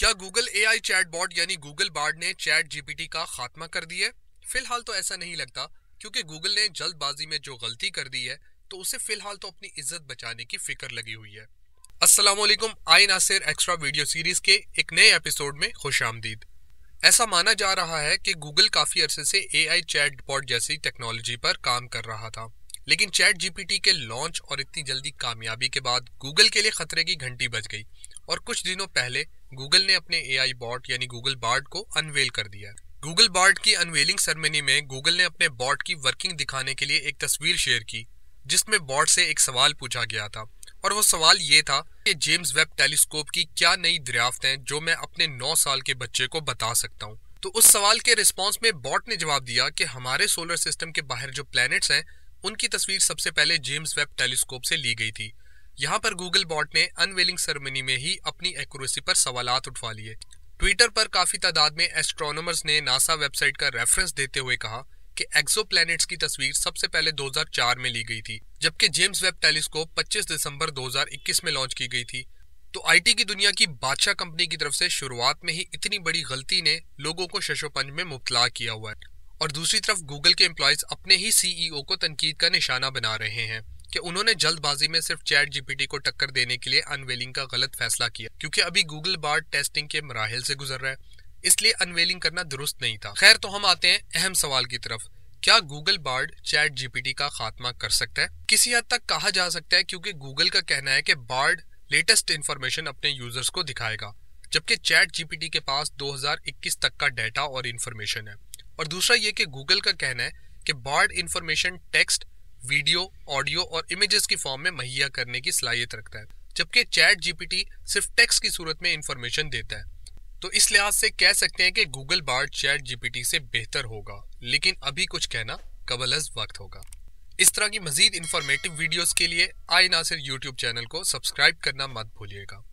क्या Google A I chat bot यानी Google Bard ने चैट जीपीटी का खात्मा कर दिया है फिलहाल तो ऐसा नहीं लगता क्योंकि गूगल ने जल्दबाजी में जो गलती कर दी है तो उसे फिलहाल तो अपनी इज्जत बचाने की फिक्र लगी हुई है असलम I Nasir extra video series के एक नए एपिसोड में खुश आमदीद ऐसा माना जा रहा है कि गूगल काफ़ी अरसे से चैट बॉट जैसी टेक्नोलॉजी पर काम कर रहा था लेकिन चैट जीपीटी के लॉन्च और इतनी जल्दी कामयाबी के बाद गूगल के लिए खतरे की घंटी बज गई और कुछ दिनों पहले गूगल ने अपने ए आई बॉट यानी गूगल बार्ड को अनवेल कर दिया गूगल बार्ड की अनवेलिंग सेरेमनी में गूगल ने अपने बॉट की वर्किंग दिखाने के लिए एक तस्वीर शेयर की जिसमें बॉट से एक सवाल पूछा गया था और वो सवाल ये था कि जेम्स वेब टेलीस्कोप की क्या नई दरियाफ्त है जो मैं अपने 9 साल के बच्चे को बता सकता हूँ तो उस सवाल के रिस्पॉन्स में बॉट ने जवाब दिया कि हमारे सोलर सिस्टम के बाहर जो प्लैनेट्स हैं उनकी तस्वीर सबसे पहले जेम्स वेब टेलीस्कोप से ली गई थी यहाँ पर गूगल बॉट ने अनवेलिंग सेरेमनी में ही अपनी एक्यूरेसी पर सवाल उठवा लिए ट्विटर पर काफी तादाद में एस्ट्रोनॉमर्स ने नासा वेबसाइट का रेफरेंस देते हुए कहा कि एक्सो की तस्वीर सबसे पहले 2004 में ली गई थी जबकि जेम्स वेब टेलीस्कोप 25 दिसंबर 2021 में लॉन्च की गई थी तो आईटी की दुनिया की बादशाह कंपनी की तरफ से शुरुआत में ही इतनी बड़ी गलती ने लोगों को शशोपंज में मुबतला किया हुआ है और दूसरी तरफ गूगल के एम्प्लॉयज अपने ही सीईओ e को तनकीद का निशाना बना रहे हैं कि उन्होंने जल्दबाजी में सिर्फ चैट जीपीटी को टक्कर देने के लिए अनवेलिंग का गलत फैसला किया क्योंकि अभी गूगल बार टेस्टिंग के मराहल से गुजर रहा है इसलिए अनवेलिंग करना दुरुस्त नहीं था खैर तो हम आते हैं अहम सवाल की तरफ क्या गूगल बार्ड चैट जीपीटी का खात्मा कर सकता है किसी हद तक कहा जा सकता है क्योंकि गूगल का कहना है कि बार्ड लेटेस्ट इन्फॉर्मेशन अपने यूजर्स को दिखाएगा जबकि चैट जीपीटी के पास 2021 तक का डाटा और इन्फॉर्मेशन है और दूसरा ये कि गूगल का कहना है कि Bard information text video audio और इमेजेस की फॉर्म में मुहैया करने की सलाहियत रखता है जबकि चैट जीपीटी सिर्फ टेक्स्ट की सूरत में इंफॉर्मेशन देता है तो इस लिहाज से कह सकते हैं कि गूगल बार्ड चैट जीपीटी से बेहतर होगा लेकिन अभी कुछ कहना कबल अज वक्त होगा इस तरह की मजीद इंफॉर्मेटिव वीडियोस के लिए आई नासिर यूट्यूब चैनल को सब्सक्राइब करना मत भूलिएगा